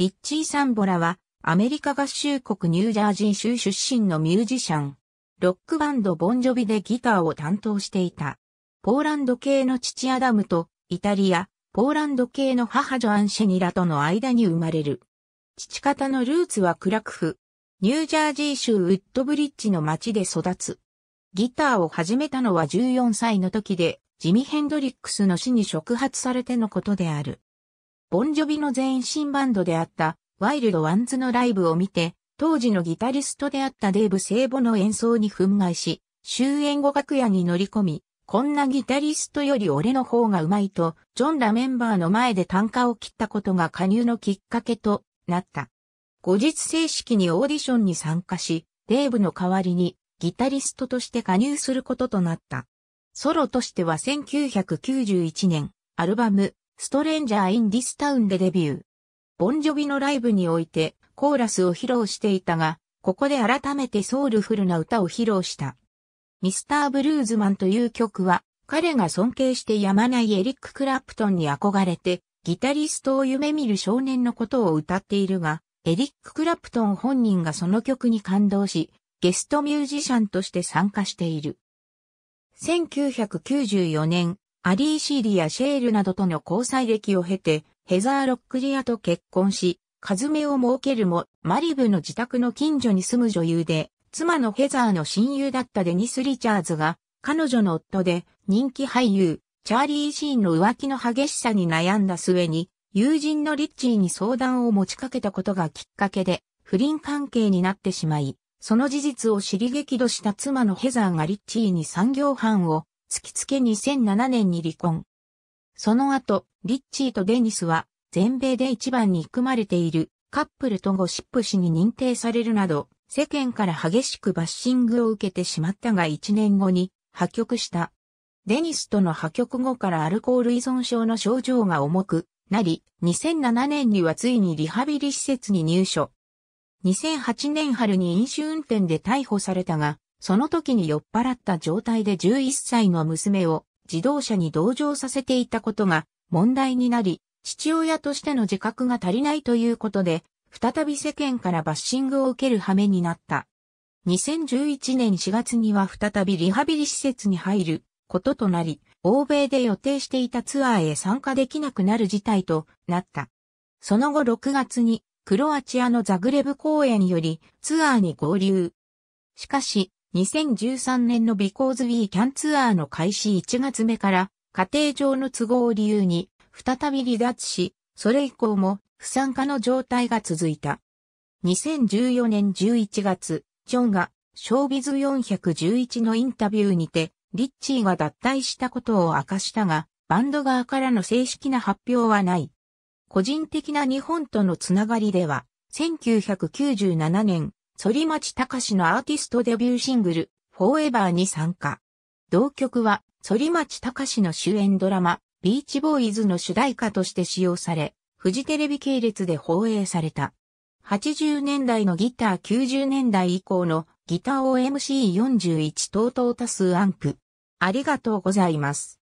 リッチー・サンボラは、アメリカ合衆国ニュージャージー州出身のミュージシャン。ロックバンドボンジョビでギターを担当していた。ポーランド系の父アダムと、イタリア、ポーランド系の母ジョアン・シェニラとの間に生まれる。父方のルーツはクラクフ。ニュージャージー州ウッドブリッジの町で育つ。ギターを始めたのは14歳の時で、ジミ・ヘンドリックスの死に触発されてのことである。ボンジョビの全身バンドであったワイルドワンズのライブを見て、当時のギタリストであったデーブ・聖母の演奏に憤慨し、終演後楽屋に乗り込み、こんなギタリストより俺の方が上手いと、ジョンらメンバーの前で単価を切ったことが加入のきっかけとなった。後日正式にオーディションに参加し、デーブの代わりにギタリストとして加入することとなった。ソロとしては1991年、アルバム、ストレンジャー・イン・ディス・タウンでデビュー。ボンジョビのライブにおいてコーラスを披露していたが、ここで改めてソウルフルな歌を披露した。ミスター・ブルーズマンという曲は、彼が尊敬してやまないエリック・クラプトンに憧れて、ギタリストを夢見る少年のことを歌っているが、エリック・クラプトン本人がその曲に感動し、ゲストミュージシャンとして参加している。1994年、アリー・シーリやシェールなどとの交際歴を経て、ヘザー・ロックリアと結婚し、カズメを設けるも、マリブの自宅の近所に住む女優で、妻のヘザーの親友だったデニス・リチャーズが、彼女の夫で人気俳優、チャーリー・シーンの浮気の激しさに悩んだ末に、友人のリッチーに相談を持ちかけたことがきっかけで、不倫関係になってしまい、その事実を知り激怒した妻のヘザーがリッチーに産業犯を月付2007年に離婚。その後、リッチーとデニスは全米で一番に組まれているカップルとゴシップ氏に認定されるなど、世間から激しくバッシングを受けてしまったが1年後に破局した。デニスとの破局後からアルコール依存症の症状が重くなり、2007年にはついにリハビリ施設に入所。2008年春に飲酒運転で逮捕されたが、その時に酔っ払った状態で11歳の娘を自動車に同乗させていたことが問題になり、父親としての自覚が足りないということで、再び世間からバッシングを受ける羽目になった。2011年4月には再びリハビリ施設に入ることとなり、欧米で予定していたツアーへ参加できなくなる事態となった。その後6月にクロアチアのザグレブ公演よりツアーに合流。しかし、2013年のビコーズ・ウィー・キャンツアーの開始1月目から、家庭上の都合を理由に、再び離脱し、それ以降も不参加の状態が続いた。2014年11月、ジョンが、ショービズ411のインタビューにて、リッチーが脱退したことを明かしたが、バンド側からの正式な発表はない。個人的な日本とのつながりでは、1997年、反町隆史のアーティストデビューシングル、フォーエバーに参加。同曲は、反町隆史の主演ドラマ、ビーチボーイズの主題歌として使用され、フジテレビ系列で放映された。80年代のギター90年代以降のギター OMC41 等々多数アンプ。ありがとうございます。